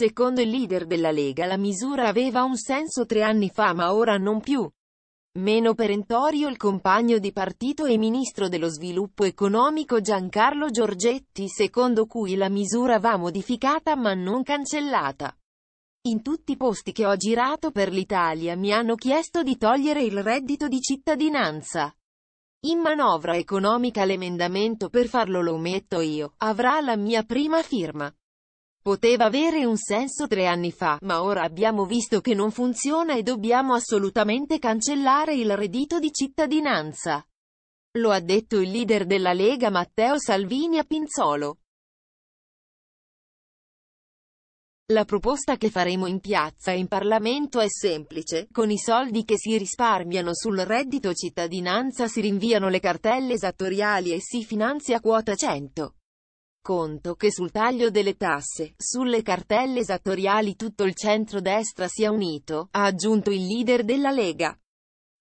Secondo il leader della Lega la misura aveva un senso tre anni fa ma ora non più. Meno perentorio il compagno di partito e ministro dello sviluppo economico Giancarlo Giorgetti secondo cui la misura va modificata ma non cancellata. In tutti i posti che ho girato per l'Italia mi hanno chiesto di togliere il reddito di cittadinanza. In manovra economica l'emendamento per farlo lo metto io, avrà la mia prima firma. Poteva avere un senso tre anni fa, ma ora abbiamo visto che non funziona e dobbiamo assolutamente cancellare il reddito di cittadinanza. Lo ha detto il leader della Lega Matteo Salvini a Pinzolo. La proposta che faremo in piazza e in Parlamento è semplice, con i soldi che si risparmiano sul reddito cittadinanza si rinviano le cartelle esattoriali e si finanzia quota 100 conto che sul taglio delle tasse, sulle cartelle esattoriali tutto il centro-destra sia unito, ha aggiunto il leader della Lega.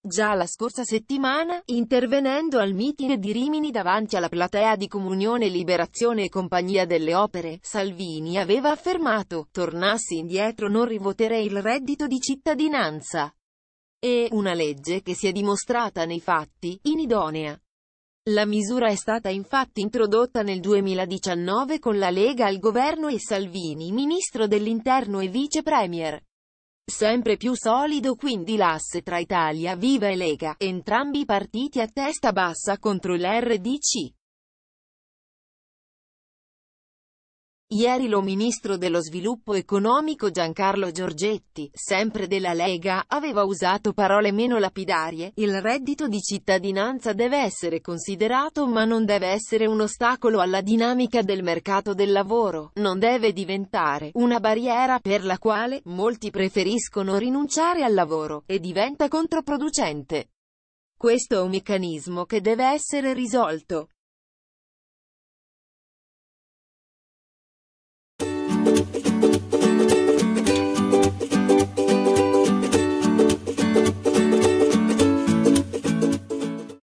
Già la scorsa settimana, intervenendo al meeting di Rimini davanti alla platea di Comunione Liberazione e Compagnia delle Opere, Salvini aveva affermato, tornassi indietro non rivoterei il reddito di cittadinanza. E, una legge che si è dimostrata nei fatti, inidonea. La misura è stata infatti introdotta nel 2019 con la Lega al governo e Salvini ministro dell'interno e vice premier. Sempre più solido quindi l'asse tra Italia Viva e Lega, entrambi partiti a testa bassa contro l'RDC. Ieri lo ministro dello sviluppo economico Giancarlo Giorgetti, sempre della Lega, aveva usato parole meno lapidarie, il reddito di cittadinanza deve essere considerato ma non deve essere un ostacolo alla dinamica del mercato del lavoro, non deve diventare una barriera per la quale molti preferiscono rinunciare al lavoro, e diventa controproducente. Questo è un meccanismo che deve essere risolto.